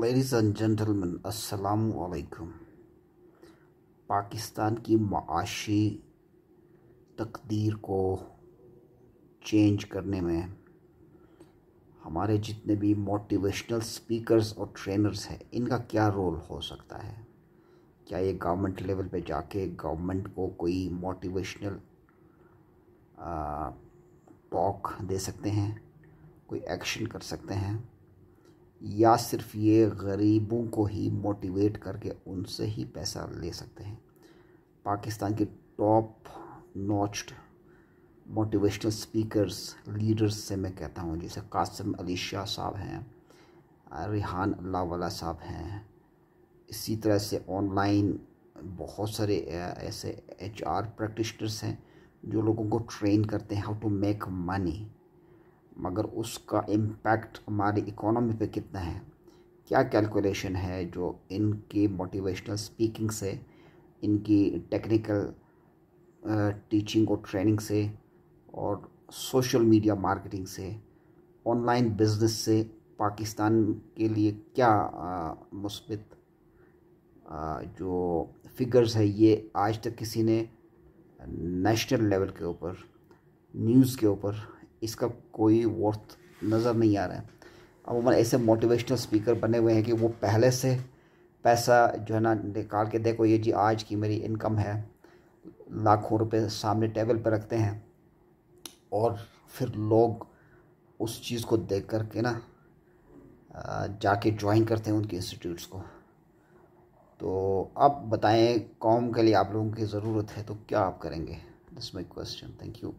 ladies and gentleman अस्सलाम वालेकुम पाकिस्तान की माशी तकदीर को चेंज करने में हमारे जितने भी मोटिवेशनल स्पीकर्स और ट्रेनर्स हैं इनका क्या रोल हो सकता है क्या ये गवर्नमेंट लेवल पे जाके गवर्नमेंट को कोई मोटिवेशनल टॉक दे सकते हैं कोई एक्शन कर सकते हैं या सिर्फ ये गरीबों को ही मोटिवेट करके उनसे ही पैसा ले सकते हैं पाकिस्तान के top notched motivational speakers leaders से मैं कहता हूँ जैसे कासिम अली शाह साहब हैं रिहान अल्लाह वाला साहब हैं इसी तरह से ऑनलाइन बहुत सारे ऐसे एच आर प्रैक्टिशनर्स हैं जो लोगों को ट्रेन करते हैं हाउ टू मेक मनी मगर उसका इम्पैक्ट हमारी इकोनॉमी पे कितना है क्या कैलकुलेशन है जो इनकी मोटिवेशनल स्पीकिंग से इनकी टेक्निकल टीचिंग और ट्रेनिंग से और सोशल मीडिया मार्केटिंग से ऑनलाइन बिजनेस से पाकिस्तान के लिए क्या मुस्बित जो फिगर्स है ये आज तक किसी ने नेशनल लेवल के ऊपर न्यूज़ के ऊपर इसका कोई वर्थ नज़र नहीं आ रहा है अब हमारे ऐसे मोटिवेशनल स्पीकर बने हुए हैं कि वो पहले से पैसा जो है ना निकाल के देखो ये जी आज की मेरी इनकम है लाखों रुपए सामने टेबल पर रखते हैं और फिर लोग उस चीज़ को देख कर के ना जाके ज्वाइन करते हैं उनके इंस्टीट्यूट्स को तो आप बताएं कॉम के लिए आप लोगों की ज़रूरत है तो क्या आप करेंगे this my question thank you